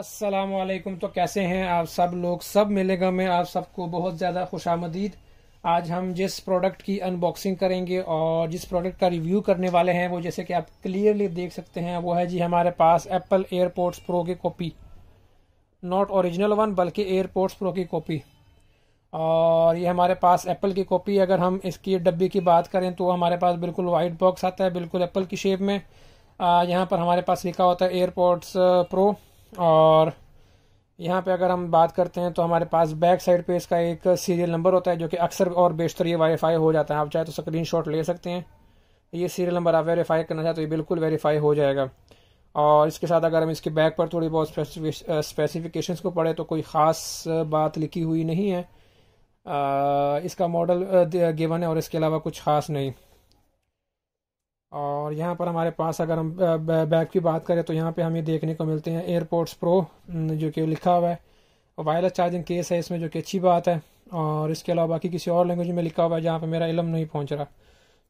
असलम तो कैसे हैं आप सब लोग सब मिलेगा मैं आप सबको बहुत ज़्यादा खुश आमदीद आज हम जिस प्रोडक्ट की अनबॉक्सिंग करेंगे और जिस प्रोडक्ट का रिव्यू करने वाले हैं वो जैसे कि आप क्लियरली देख सकते हैं वो है जी हमारे पास एप्पल एयरपोर्ट्स प्रो की कॉपी नॉट ओरिजिनल वन बल्कि एयरपोर्ट्स प्रो की कॉपी और ये हमारे पास एप्पल की कॉपी अगर हम इसकी डब्बी की बात करें तो हमारे पास बिल्कुल वाइट बॉक्स आता है बिल्कुल एप्पल की शेप में यहाँ पर हमारे पास लिखा होता है एयरपोर्ट्स प्रो uh, और यहाँ पे अगर हम बात करते हैं तो हमारे पास बैक साइड पे इसका एक सीरियल नंबर होता है जो कि अक्सर और बेशतर ये वेरीफाई हो जाता है आप चाहे तो स्क्रीन शॉट ले सकते हैं ये सीरियल नंबर आप वेरीफाई करना चाहते तो ये बिल्कुल वेरीफाई हो जाएगा और इसके साथ अगर हम इसके बैक पर थोड़ी बहुत स्पेसिफिकेशन को पढ़े तो कोई ख़ास बात लिखी हुई नहीं है आ, इसका मॉडल गिवन है और इसके अलावा कुछ ख़ास नहीं और यहाँ पर हमारे पास अगर हम बैग की बात करें तो यहाँ पे हमें देखने को मिलते हैं एयरपोर्ट्स प्रो जो कि लिखा हुआ है वायरलेस चार्जिंग केस है इसमें जो कि अच्छी बात है और इसके अलावा बाकी किसी और लैंग्वेज में लिखा हुआ है जहाँ पर मेरा इलम नहीं पहुँच रहा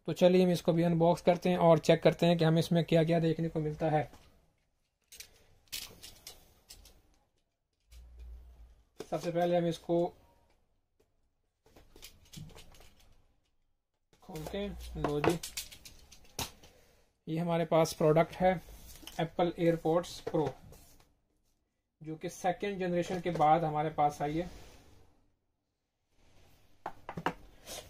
तो चलिए हम इसको भी अनबॉक्स करते हैं और चेक करते हैं कि हमें इसमें क्या क्या देखने को मिलता है सबसे पहले हम इसको खोलते हैं लो जी ये हमारे पास प्रोडक्ट है एप्पल एयरपोर्ट्स प्रो जो कि सेकेंड जनरेशन के बाद हमारे पास आई है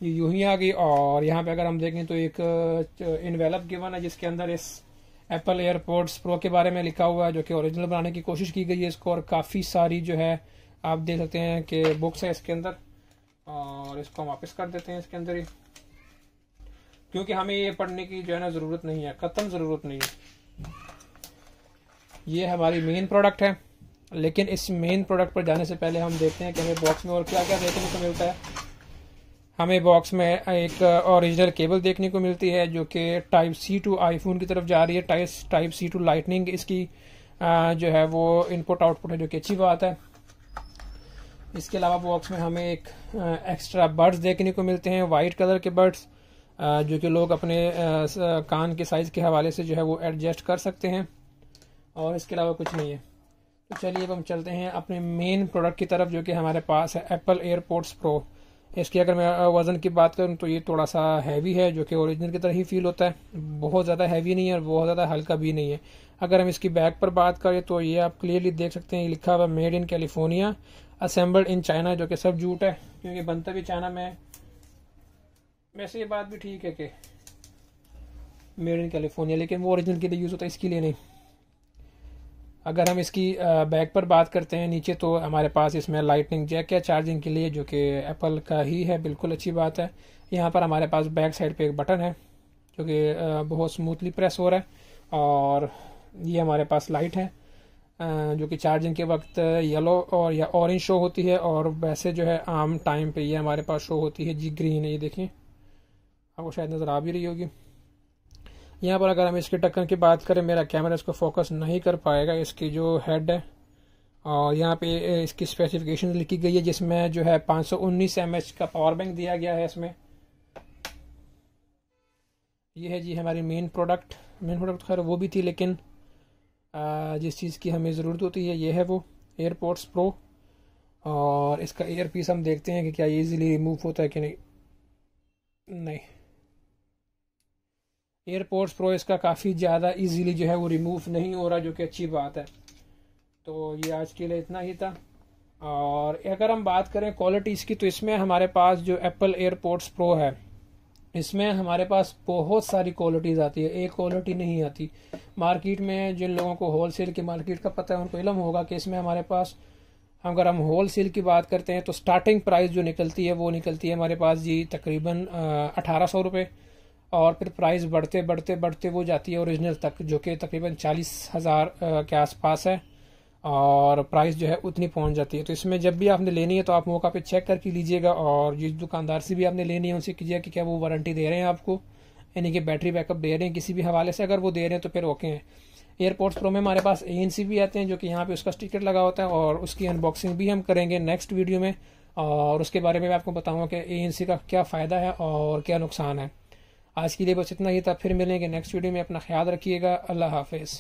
ये यूं ही आ गई और यहाँ पे अगर हम देखें तो एक इनवेलप गिवन है जिसके अंदर इस एप्पल एयरपोर्ट्स प्रो के बारे में लिखा हुआ है जो कि ओरिजिनल बनाने की कोशिश की गई है इसको और काफ़ी सारी जो है आप देख सकते हैं कि बुक्स है इसके अंदर और इसको हम वापस कर देते हैं इसके अंदर ही क्योंकि हमें ये पढ़ने की जो है ना ज़रूरत नहीं है ख़त्म ज़रूरत नहीं है ये हमारी मेन प्रोडक्ट है लेकिन इस मेन प्रोडक्ट पर जाने से पहले हम देखते हैं कि हमें बॉक्स में और क्या क्या देखने को मिलता है हमें बॉक्स में एक ओरिजिनल केबल देखने को मिलती है जो कि टाइप सी टू आईफोन की तरफ जा रही है type type C to lightning इसकी जो है वो इनपुट आउटपुट है जो कि अच्छी बात है इसके अलावा बॉक्स में हमें एक एक्स्ट्रा बर्ड्स देखने को मिलते हैं वाइट कलर के बर्ड्स जो कि लोग अपने कान के साइज़ के हवाले से जो है वो एडजस्ट कर सकते हैं और इसके अलावा कुछ नहीं है तो चलिए अब हम चलते हैं अपने मेन प्रोडक्ट की तरफ जो कि हमारे पास है एप्पल एयरपोर्ट्स प्रो इसकी अगर मैं वज़न की बात करूँ तो ये थोड़ा सा हैवी है जो कि ओरिजिनल की तरह ही फील होता है बहुत ज़्यादा हैवी नहीं है और बहुत ज़्यादा हल्का भी नहीं है अगर हम इसकी बैक पर बात करें तो ये आप क्लियरली देख सकते हैं लिखा हुआ made in California assembled in China जो कि सब जूट है क्योंकि बनता भी चाइना में वैसे ये बात भी ठीक है कि मेड इन कैलिफोर्निया लेकिन वो ओरिजिनल के लिए यूज़ होता है इसके लिए नहीं अगर हम इसकी बैक पर बात करते हैं नीचे तो हमारे पास इसमें लाइटनिंग जैक है चार्जिंग के लिए जो कि एप्पल का ही है बिल्कुल अच्छी बात है यहाँ पर हमारे पास बैक साइड पे एक बटन है जो कि बहुत स्मूथली प्रेस हो रहा है और ये हमारे पास लाइट है जो कि चार्जिंग के वक्त येलो और या ऑरेंज शो होती है और वैसे जो है आम टाइम पर यह हमारे पास शो होती है जी ग्रीन है ये देखें आपको शायद नज़र आ भी रही होगी यहाँ पर अगर हम इसके टक्कर की बात करें मेरा कैमरा इसको फोकस नहीं कर पाएगा इसकी जो हेड है और यहाँ पे इसकी स्पेसिफिकेशन लिखी गई है जिसमें जो है 519 सौ का पावर बैंक दिया गया है इसमें ये है जी हमारी मेन प्रोडक्ट मेन प्रोडक्ट खैर वो भी थी लेकिन जिस चीज़ की हमें ज़रूरत होती है ये है वो एयरपोर्ट्स प्रो और इसका एयर पीस हम देखते हैं कि क्या ईजिली रिमूव होता है कि नहीं नहीं एयरपोर्ट्स प्रो इसका काफ़ी ज़्यादा इजीली जो है वो रिमूव नहीं हो रहा जो कि अच्छी बात है तो ये आज के लिए इतना ही था और अगर हम बात करें क्वालिटी इसकी तो इसमें हमारे पास जो एप्पल एयरपोर्ट्स प्रो है इसमें हमारे पास बहुत सारी क्वालिटीज़ आती है एक क्वालिटी नहीं आती मार्केट में जिन लोगों को होल सेल की मार्केट का पता है उनको इलम होगा कि इसमें हमारे पास अगर हम होल सेल की बात करते हैं तो स्टार्टिंग प्राइस जो निकलती है वो निकलती है हमारे पास जी तकरीबन अठारह सौ रुपये और फिर प्राइस बढ़ते बढ़ते बढ़ते वो जाती है ओरिजिनल तक जो कि तकरीबन चालीस हज़ार के आसपास है और प्राइस जो है उतनी पहुंच जाती है तो इसमें जब भी आपने लेनी है तो आप मौका पे चेक करके लीजिएगा और जिस दुकानदार से भी आपने लेनी है उनसे कीजिएगा कि क्या वो वारंटी दे रहे हैं आपको यानी कि बैटरी बैकअप दे रहे हैं किसी भी हवाले से अगर वो दे रहे हैं तो फिर ओके हैं एयरपोर्ट्स प्रो में हमारे पास ए भी आते हैं जो कि यहाँ पर उसका स्टिकट लगा होता है और उसकी अनबॉक्सिंग भी हम करेंगे नेक्स्ट वीडियो में और उसके बारे में मैं आपको बताऊँगा कि ए का क्या फ़ायदा है और क्या नुकसान है आज के लिए बस इतना ही था फिर मिलेंगे नेक्स्ट वीडियो में अपना ख्याल रखिएगा अल्लाह हाफिज़